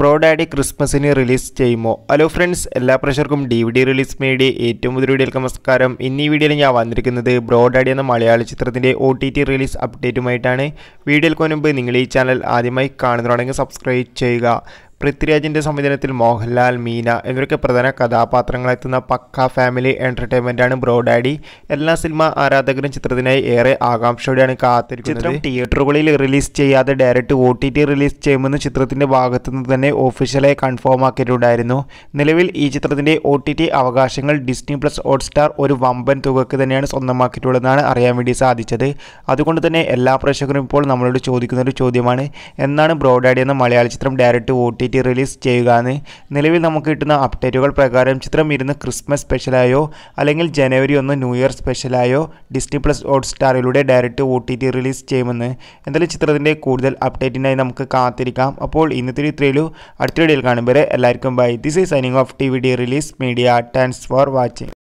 bro daddy ക്രിസ്മസിന് release ചെയ്യുമോ hello friends എല്ലാ പ്രഷർക്കും ഡി വി ഡി റിലീസ് മേടി ഏറ്റവും പുതിയ വീഡിയോയിൽ നമസ്കാരം ഇന്നി ഈ വീഡിയോയിൽ ഞാൻ വന്നിരിക്കുന്നത് ബ്രോ ഡാഡി എന്ന മലയാള ചിത്രത്തിൻ്റെ ഒ ടി ടി റിലീസ് അപ്ഡേറ്റുമായിട്ടാണ് വീഡിയോയിൽ മുൻപ് നിങ്ങൾ ഈ ചാനൽ ആദ്യമായി കാണുന്നതാണെങ്കിൽ സബ്സ്ക്രൈബ് ചെയ്യുക പൃഥ്വിരാജിൻ്റെ സംവിധാനത്തിൽ മോഹൻലാൽ മീന ഇവരൊക്കെ പ്രധാന കഥാപാത്രങ്ങളെത്തുന്ന പക്ക ഫാമിലി എൻ്റർടൈൻമെൻ്റാണ് ആണ് ബ്രോഡാഡി എല്ലാ സിനിമ ആരാധകരും ചിത്രത്തിനായി ഏറെ ആകാംക്ഷയോടെയാണ് കാത്തിരിക്കുന്നത് ചിത്രം തിയേറ്ററുകളിൽ റിലീസ് ചെയ്യാതെ direct O T T release ചെയ്യുമെന്ന് ചിത്രത്തിൻ്റെ ഭാഗത്തുനിന്ന് തന്നെ ഒഫീഷ്യലായി കൺഫേം ആക്കിയിട്ടുണ്ടായിരുന്നു നിലവിൽ ഈ ചിത്രത്തിൻ്റെ ഒ ടി ടി അവകാശങ്ങൾ ഡിസ്നി പ്ലസ് ഹോട്ട്സ്റ്റാർ ഒരു വമ്പൻ തുകക്ക് തന്നെയാണ് സ്വന്തമാക്കിയിട്ടുള്ളതെന്നാണ് അറിയാൻ വേണ്ടി സാധിച്ചത് അതുകൊണ്ട് തന്നെ എല്ലാ പ്രേക്ഷകരും ഇപ്പോൾ നമ്മളോട് ചോദിക്കുന്ന ഒരു ചോദ്യമാണ് എന്നാണ് ബ്രോഡാഡി എന്ന മലയാള ചിത്രം direct O T update release എന്ന് നിലവിൽ നമുക്ക് കിട്ടുന്ന അപ്ഡേറ്റുകൾ പ്രകാരം ചിത്രം ഇരുന്ന് ക്രിസ്മസ് സ്പെഷ്യലായോ അല്ലെങ്കിൽ ജനുവരി ഒന്ന് ന്യൂ ഇയർ സ്പെഷ്യലായോ ഡിസ്നി പ്ലസ് ഹോട്ട് സ്റ്റാറിലൂടെ direct O T T release ചെയ്യുമെന്ന് എന്തായാലും ചിത്രത്തിൻ്റെ കൂടുതൽ അപ്ഡേറ്റിനായി നമുക്ക് കാത്തിരിക്കാം അപ്പോൾ ഇന്നത്തെ ഇത്രയുള്ളൂ അടുത്ത വീഡിയോയിൽ കാണുമ്പോൾ എല്ലാവർക്കും bye this is signing off T V D release media thanks for watching